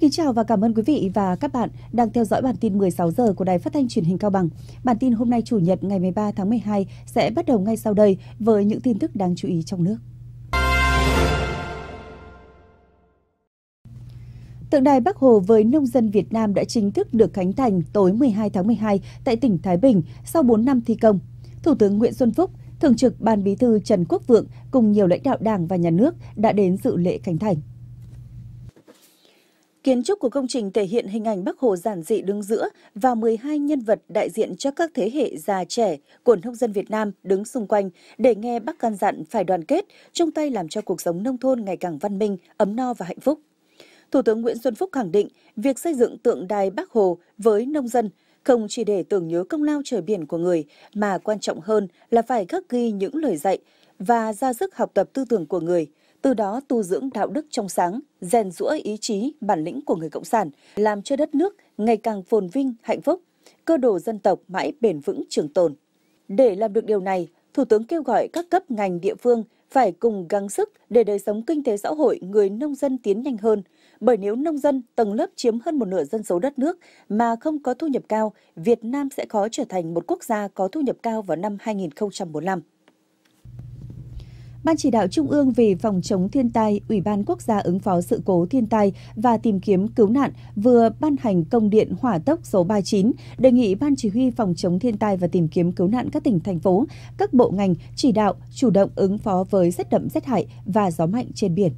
kính chào và cảm ơn quý vị và các bạn đang theo dõi bản tin 16 giờ của Đài Phát thanh Truyền hình Cao Bằng. Bản tin hôm nay Chủ nhật ngày 13 tháng 12 sẽ bắt đầu ngay sau đây với những tin tức đáng chú ý trong nước. Tượng đài Bắc Hồ với nông dân Việt Nam đã chính thức được khánh thành tối 12 tháng 12 tại tỉnh Thái Bình sau 4 năm thi công. Thủ tướng Nguyễn Xuân Phúc, Thường trực Ban Bí thư Trần Quốc Vượng cùng nhiều lãnh đạo Đảng và Nhà nước đã đến dự lễ khánh thành. Kiến trúc của công trình thể hiện hình ảnh Bắc Hồ giản dị đứng giữa và 12 nhân vật đại diện cho các thế hệ già trẻ của nông dân Việt Nam đứng xung quanh để nghe Bác can dặn phải đoàn kết, chung tay làm cho cuộc sống nông thôn ngày càng văn minh, ấm no và hạnh phúc. Thủ tướng Nguyễn Xuân Phúc khẳng định việc xây dựng tượng đài Bắc Hồ với nông dân không chỉ để tưởng nhớ công lao trời biển của người mà quan trọng hơn là phải khắc ghi những lời dạy và ra sức học tập tư tưởng của người – từ đó tu dưỡng đạo đức trong sáng, rèn rũa ý chí, bản lĩnh của người Cộng sản, làm cho đất nước ngày càng phồn vinh, hạnh phúc, cơ đồ dân tộc mãi bền vững trường tồn. Để làm được điều này, Thủ tướng kêu gọi các cấp ngành địa phương phải cùng gắng sức để đời sống kinh tế xã hội người nông dân tiến nhanh hơn. Bởi nếu nông dân tầng lớp chiếm hơn một nửa dân số đất nước mà không có thu nhập cao, Việt Nam sẽ khó trở thành một quốc gia có thu nhập cao vào năm 2045. Ban chỉ đạo Trung ương về phòng chống thiên tai, Ủy ban Quốc gia ứng phó sự cố thiên tai và tìm kiếm cứu nạn vừa ban hành công điện hỏa tốc số 39, đề nghị Ban chỉ huy phòng chống thiên tai và tìm kiếm cứu nạn các tỉnh, thành phố, các bộ ngành chỉ đạo chủ động ứng phó với rét đậm rét hại và gió mạnh trên biển.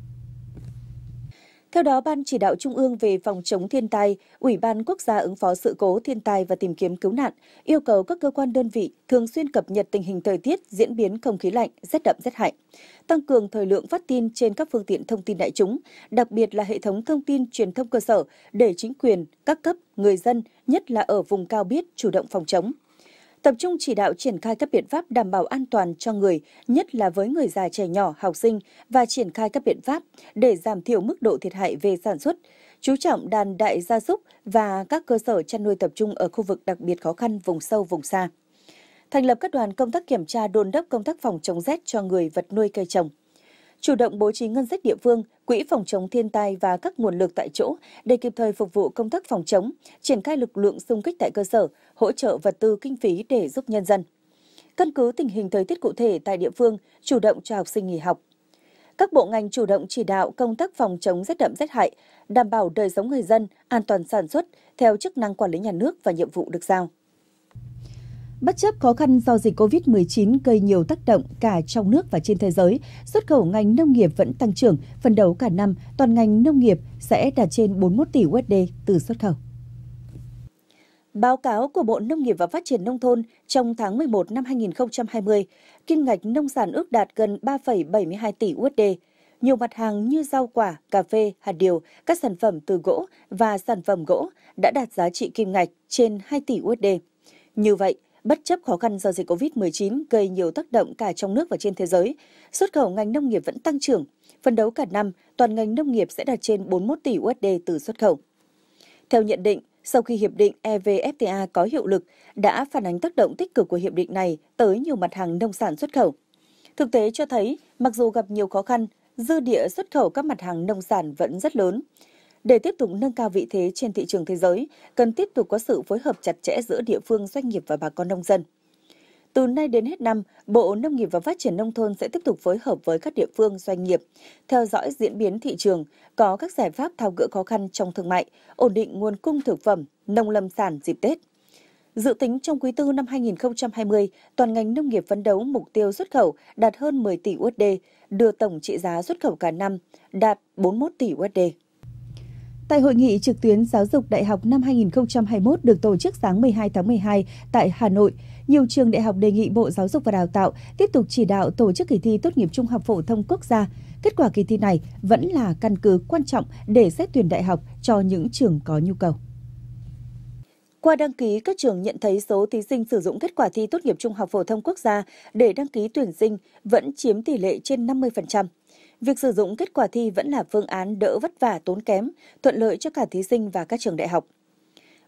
Theo đó, Ban Chỉ đạo Trung ương về phòng chống thiên tai, Ủy ban Quốc gia ứng phó sự cố thiên tai và tìm kiếm cứu nạn yêu cầu các cơ quan đơn vị thường xuyên cập nhật tình hình thời tiết, diễn biến không khí lạnh, rét đậm rét hại, tăng cường thời lượng phát tin trên các phương tiện thông tin đại chúng, đặc biệt là hệ thống thông tin truyền thông cơ sở để chính quyền, các cấp, người dân, nhất là ở vùng cao biết chủ động phòng chống tập trung chỉ đạo triển khai các biện pháp đảm bảo an toàn cho người, nhất là với người già trẻ nhỏ, học sinh và triển khai các biện pháp để giảm thiểu mức độ thiệt hại về sản xuất, chú trọng đàn đại gia súc và các cơ sở chăn nuôi tập trung ở khu vực đặc biệt khó khăn vùng sâu vùng xa. Thành lập các đoàn công tác kiểm tra đôn đốc công tác phòng chống rét cho người vật nuôi cây trồng chủ động bố trí ngân sách địa phương, quỹ phòng chống thiên tai và các nguồn lực tại chỗ để kịp thời phục vụ công tác phòng chống, triển khai lực lượng xung kích tại cơ sở, hỗ trợ vật tư kinh phí để giúp nhân dân. Căn cứ tình hình thời tiết cụ thể tại địa phương, chủ động cho học sinh nghỉ học. Các bộ ngành chủ động chỉ đạo công tác phòng chống rét đậm rét hại, đảm bảo đời sống người dân, an toàn sản xuất theo chức năng quản lý nhà nước và nhiệm vụ được giao. Bất chấp khó khăn do dịch COVID-19 gây nhiều tác động cả trong nước và trên thế giới, xuất khẩu ngành nông nghiệp vẫn tăng trưởng, phần đầu cả năm toàn ngành nông nghiệp sẽ đạt trên 41 tỷ USD từ xuất khẩu. Báo cáo của Bộ Nông nghiệp và Phát triển Nông thôn trong tháng 11 năm 2020, kim ngạch nông sản ước đạt gần 3,72 tỷ USD. Nhiều mặt hàng như rau quả, cà phê, hạt điều, các sản phẩm từ gỗ và sản phẩm gỗ đã đạt giá trị kim ngạch trên 2 tỷ USD. Như vậy, bất chấp khó khăn do dịch COVID-19 gây nhiều tác động cả trong nước và trên thế giới, xuất khẩu ngành nông nghiệp vẫn tăng trưởng. Phần đấu cả năm, toàn ngành nông nghiệp sẽ đạt trên 41 tỷ USD từ xuất khẩu. Theo nhận định, sau khi hiệp định EVFTA có hiệu lực, đã phản ánh tác động tích cực của hiệp định này tới nhiều mặt hàng nông sản xuất khẩu. Thực tế cho thấy, mặc dù gặp nhiều khó khăn, dư địa xuất khẩu các mặt hàng nông sản vẫn rất lớn. Để tiếp tục nâng cao vị thế trên thị trường thế giới, cần tiếp tục có sự phối hợp chặt chẽ giữa địa phương, doanh nghiệp và bà con nông dân. Từ nay đến hết năm, Bộ Nông nghiệp và Phát triển Nông thôn sẽ tiếp tục phối hợp với các địa phương, doanh nghiệp, theo dõi diễn biến thị trường, có các giải pháp thao gỡ khó khăn trong thương mại, ổn định nguồn cung thực phẩm, nông lâm sản dịp Tết. Dự tính trong quý tư năm 2020, toàn ngành nông nghiệp phấn đấu mục tiêu xuất khẩu đạt hơn 10 tỷ USD, đưa tổng trị giá xuất khẩu cả năm đạt 41 tỷ USD. Tại hội nghị trực tuyến giáo dục đại học năm 2021 được tổ chức sáng 12 tháng 12 tại Hà Nội, nhiều trường đại học đề nghị Bộ Giáo dục và Đào tạo tiếp tục chỉ đạo tổ chức kỳ thi tốt nghiệp trung học phổ thông quốc gia. Kết quả kỳ thi này vẫn là căn cứ quan trọng để xét tuyển đại học cho những trường có nhu cầu. Qua đăng ký, các trường nhận thấy số thí sinh sử dụng kết quả thi tốt nghiệp trung học phổ thông quốc gia để đăng ký tuyển sinh vẫn chiếm tỷ lệ trên 50%. Việc sử dụng kết quả thi vẫn là phương án đỡ vất vả tốn kém, thuận lợi cho cả thí sinh và các trường đại học.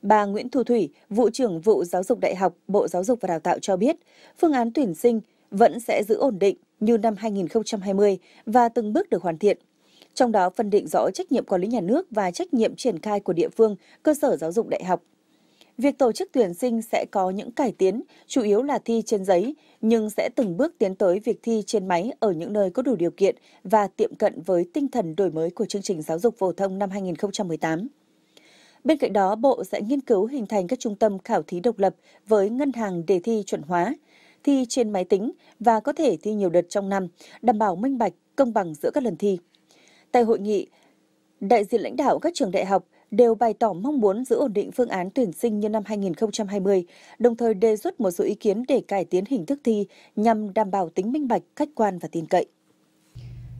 Bà Nguyễn Thu Thủy, vụ trưởng vụ giáo dục đại học, Bộ Giáo dục và Đào tạo cho biết, phương án tuyển sinh vẫn sẽ giữ ổn định như năm 2020 và từng bước được hoàn thiện. Trong đó phân định rõ trách nhiệm quản lý nhà nước và trách nhiệm triển khai của địa phương, cơ sở giáo dục đại học Việc tổ chức tuyển sinh sẽ có những cải tiến, chủ yếu là thi trên giấy, nhưng sẽ từng bước tiến tới việc thi trên máy ở những nơi có đủ điều kiện và tiệm cận với tinh thần đổi mới của chương trình giáo dục phổ thông năm 2018. Bên cạnh đó, Bộ sẽ nghiên cứu hình thành các trung tâm khảo thí độc lập với ngân hàng đề thi chuẩn hóa, thi trên máy tính và có thể thi nhiều đợt trong năm, đảm bảo minh bạch, công bằng giữa các lần thi. Tại hội nghị, đại diện lãnh đạo các trường đại học, đều bày tỏ mong muốn giữ ổn định phương án tuyển sinh như năm 2020, đồng thời đề xuất một số ý kiến để cải tiến hình thức thi nhằm đảm bảo tính minh bạch, khách quan và tin cậy.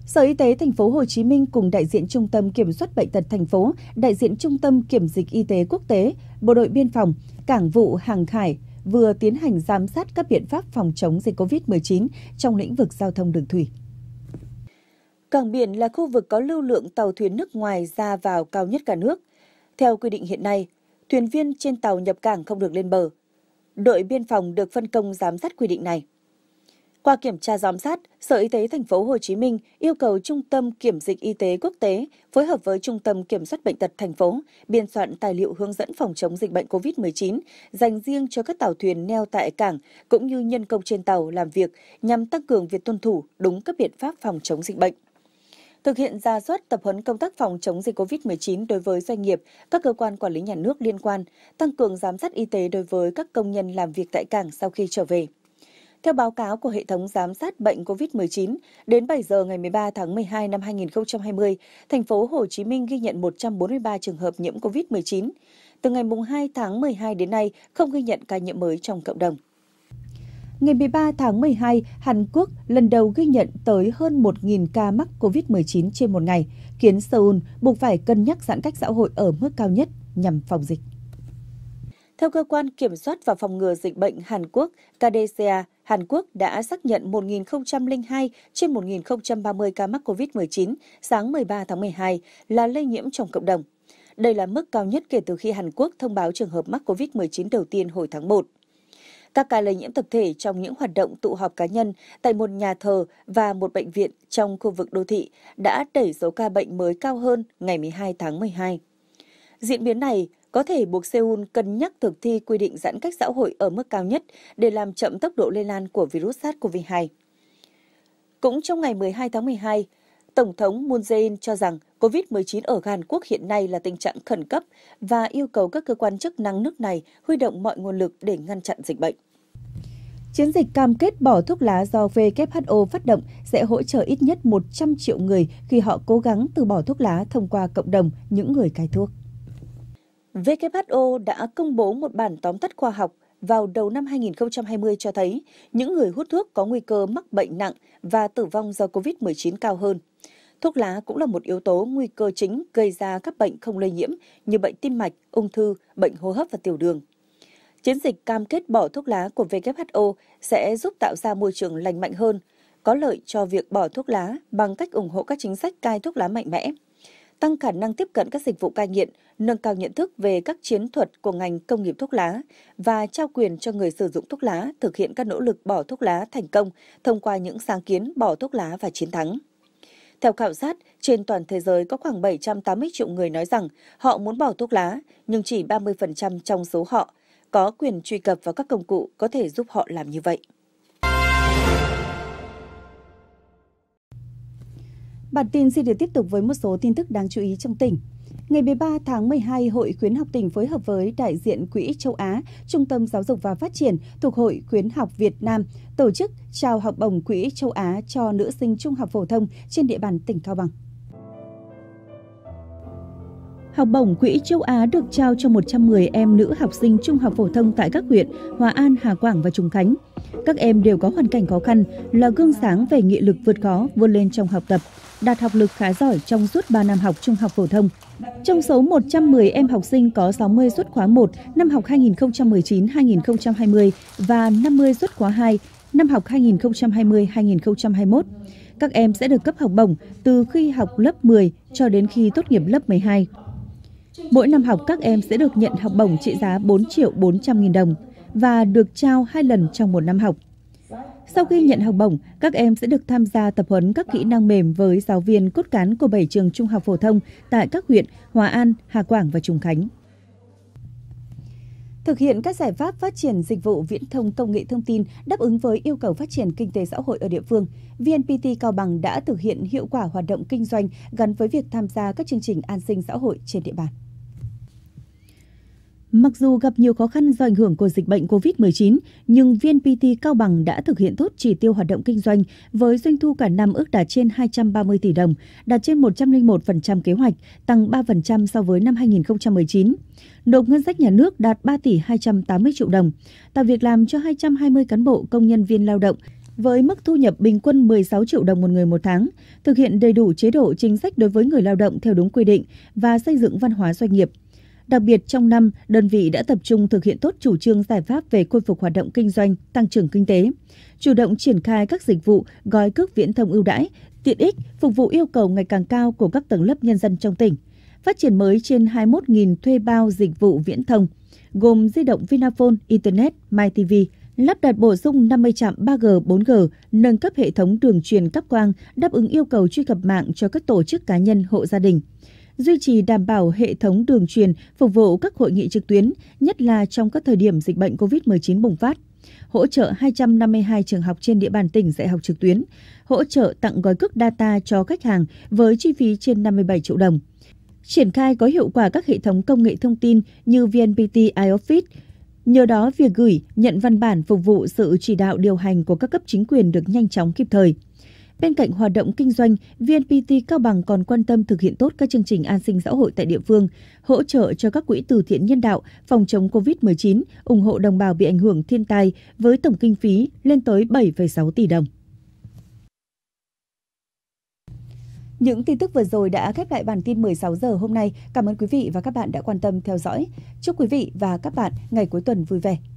Sở Y tế thành phố Hồ Chí Minh cùng đại diện Trung tâm Kiểm soát bệnh tật thành phố, đại diện Trung tâm Kiểm dịch y tế quốc tế, Bộ đội biên phòng, Cảng vụ hàng hải vừa tiến hành giám sát các biện pháp phòng chống dịch COVID-19 trong lĩnh vực giao thông đường thủy. Cảng biển là khu vực có lưu lượng tàu thuyền nước ngoài ra vào cao nhất cả nước – theo quy định hiện nay, thuyền viên trên tàu nhập cảng không được lên bờ. Đội biên phòng được phân công giám sát quy định này. Qua kiểm tra giám sát, Sở Y tế thành phố Hồ Chí Minh yêu cầu Trung tâm Kiểm dịch Y tế Quốc tế phối hợp với Trung tâm Kiểm soát bệnh tật thành phố biên soạn tài liệu hướng dẫn phòng chống dịch bệnh COVID-19 dành riêng cho các tàu thuyền neo tại cảng cũng như nhân công trên tàu làm việc nhằm tăng cường việc tuân thủ đúng các biện pháp phòng chống dịch bệnh thực hiện ra soát tập huấn công tác phòng chống dịch COVID-19 đối với doanh nghiệp, các cơ quan quản lý nhà nước liên quan, tăng cường giám sát y tế đối với các công nhân làm việc tại cảng sau khi trở về. Theo báo cáo của hệ thống giám sát bệnh COVID-19, đến 7 giờ ngày 13 tháng 12 năm 2020, thành phố Hồ Chí Minh ghi nhận 143 trường hợp nhiễm COVID-19. Từ ngày 2 tháng 12 đến nay, không ghi nhận ca nhiễm mới trong cộng đồng. Ngày 13 tháng 12, Hàn Quốc lần đầu ghi nhận tới hơn 1.000 ca mắc COVID-19 trên một ngày, khiến Seoul buộc phải cân nhắc giãn cách xã hội ở mức cao nhất nhằm phòng dịch. Theo cơ quan kiểm soát và phòng ngừa dịch bệnh Hàn Quốc, KDCA, Hàn Quốc đã xác nhận 1.002 trên 1.030 ca mắc COVID-19 sáng 13 tháng 12 là lây nhiễm trong cộng đồng. Đây là mức cao nhất kể từ khi Hàn Quốc thông báo trường hợp mắc COVID-19 đầu tiên hồi tháng 1. Các ca lây nhiễm tập thể trong những hoạt động tụ họp cá nhân tại một nhà thờ và một bệnh viện trong khu vực đô thị đã đẩy số ca bệnh mới cao hơn ngày 12 tháng 12. Diễn biến này có thể buộc Seoul cân nhắc thực thi quy định giãn cách xã hội ở mức cao nhất để làm chậm tốc độ lây lan của virus SARS-CoV-2. Cũng trong ngày 12 tháng 12, Tổng thống Moon Jae-in cho rằng COVID-19 ở Hàn Quốc hiện nay là tình trạng khẩn cấp và yêu cầu các cơ quan chức năng nước này huy động mọi nguồn lực để ngăn chặn dịch bệnh. Chiến dịch cam kết bỏ thuốc lá do WHO phát động sẽ hỗ trợ ít nhất 100 triệu người khi họ cố gắng từ bỏ thuốc lá thông qua cộng đồng những người cai thuốc. WHO đã công bố một bản tóm tắt khoa học vào đầu năm 2020 cho thấy những người hút thuốc có nguy cơ mắc bệnh nặng và tử vong do COVID-19 cao hơn. Thuốc lá cũng là một yếu tố nguy cơ chính gây ra các bệnh không lây nhiễm như bệnh tim mạch, ung thư, bệnh hô hấp và tiểu đường. Chiến dịch cam kết bỏ thuốc lá của WHO sẽ giúp tạo ra môi trường lành mạnh hơn, có lợi cho việc bỏ thuốc lá bằng cách ủng hộ các chính sách cai thuốc lá mạnh mẽ, tăng khả năng tiếp cận các dịch vụ cai nghiện, nâng cao nhận thức về các chiến thuật của ngành công nghiệp thuốc lá và trao quyền cho người sử dụng thuốc lá thực hiện các nỗ lực bỏ thuốc lá thành công thông qua những sáng kiến bỏ thuốc lá và chiến thắng. Theo khảo sát, trên toàn thế giới có khoảng 780 triệu người nói rằng họ muốn bỏ thuốc lá, nhưng chỉ 30% trong số họ có quyền truy cập vào các công cụ có thể giúp họ làm như vậy. Bản tin xin được tiếp tục với một số tin tức đáng chú ý trong tỉnh. Ngày 13 tháng 12, Hội Khuyến học tỉnh phối hợp với đại diện Quỹ châu Á, Trung tâm Giáo dục và Phát triển thuộc Hội Khuyến học Việt Nam tổ chức trao học bổng Quỹ châu Á cho nữ sinh trung học phổ thông trên địa bàn tỉnh Cao Bằng. Học bổng Quỹ châu Á được trao cho 110 em nữ học sinh trung học phổ thông tại các huyện Hòa An, Hà Quảng và Trùng Khánh. Các em đều có hoàn cảnh khó khăn, là gương sáng về nghị lực vượt khó, vươn lên trong học tập, đạt học lực khá giỏi trong suốt 3 năm học trung học phổ thông. Trong số 110 em học sinh có 60 xuất khóa 1 năm học 2019-2020 và 50 xuất khóa 2 năm học 2020-2021. Các em sẽ được cấp học bổng từ khi học lớp 10 cho đến khi tốt nghiệp lớp 12. Mỗi năm học các em sẽ được nhận học bổng trị giá 4 triệu 400 nghìn đồng và được trao hai lần trong một năm học. Sau khi nhận học bổng, các em sẽ được tham gia tập huấn các kỹ năng mềm với giáo viên cốt cán của 7 trường trung học phổ thông tại các huyện Hòa An, Hà Quảng và Trùng Khánh. Thực hiện các giải pháp phát triển dịch vụ viễn thông công nghệ thông tin đáp ứng với yêu cầu phát triển kinh tế xã hội ở địa phương, VNPT Cao Bằng đã thực hiện hiệu quả hoạt động kinh doanh gắn với việc tham gia các chương trình an sinh xã hội trên địa bàn. Mặc dù gặp nhiều khó khăn do ảnh hưởng của dịch bệnh COVID-19, nhưng VNPT Cao Bằng đã thực hiện tốt chỉ tiêu hoạt động kinh doanh với doanh thu cả năm ước đạt trên 230 tỷ đồng, đạt trên 101% kế hoạch, tăng 3% so với năm 2019. Nộp ngân sách nhà nước đạt 3 tỷ 280 triệu đồng, tạo việc làm cho 220 cán bộ công nhân viên lao động, với mức thu nhập bình quân 16 triệu đồng một người một tháng, thực hiện đầy đủ chế độ chính sách đối với người lao động theo đúng quy định và xây dựng văn hóa doanh nghiệp – Đặc biệt trong năm, đơn vị đã tập trung thực hiện tốt chủ trương giải pháp về khôi phục hoạt động kinh doanh, tăng trưởng kinh tế, chủ động triển khai các dịch vụ gói cước viễn thông ưu đãi, tiện ích phục vụ yêu cầu ngày càng cao của các tầng lớp nhân dân trong tỉnh. Phát triển mới trên 21.000 thuê bao dịch vụ viễn thông, gồm di động Vinaphone, Internet, MyTV, lắp đặt bổ sung 50 trạm 3G, 4G, nâng cấp hệ thống đường truyền cáp quang đáp ứng yêu cầu truy cập mạng cho các tổ chức cá nhân, hộ gia đình duy trì đảm bảo hệ thống đường truyền phục vụ các hội nghị trực tuyến, nhất là trong các thời điểm dịch bệnh COVID-19 bùng phát hỗ trợ 252 trường học trên địa bàn tỉnh dạy học trực tuyến, hỗ trợ tặng gói cước data cho khách hàng với chi phí trên 57 triệu đồng. Triển khai có hiệu quả các hệ thống công nghệ thông tin như VNPT iOffice, Nhờ đó, việc gửi, nhận văn bản phục vụ sự chỉ đạo điều hành của các cấp chính quyền được nhanh chóng kịp thời. Bên cạnh hoạt động kinh doanh, VNPT Cao Bằng còn quan tâm thực hiện tốt các chương trình an sinh xã hội tại địa phương, hỗ trợ cho các quỹ từ thiện nhân đạo, phòng chống COVID-19, ủng hộ đồng bào bị ảnh hưởng thiên tai với tổng kinh phí lên tới 7,6 tỷ đồng. Những tin tức vừa rồi đã khép lại bản tin 16 giờ hôm nay. Cảm ơn quý vị và các bạn đã quan tâm theo dõi. Chúc quý vị và các bạn ngày cuối tuần vui vẻ.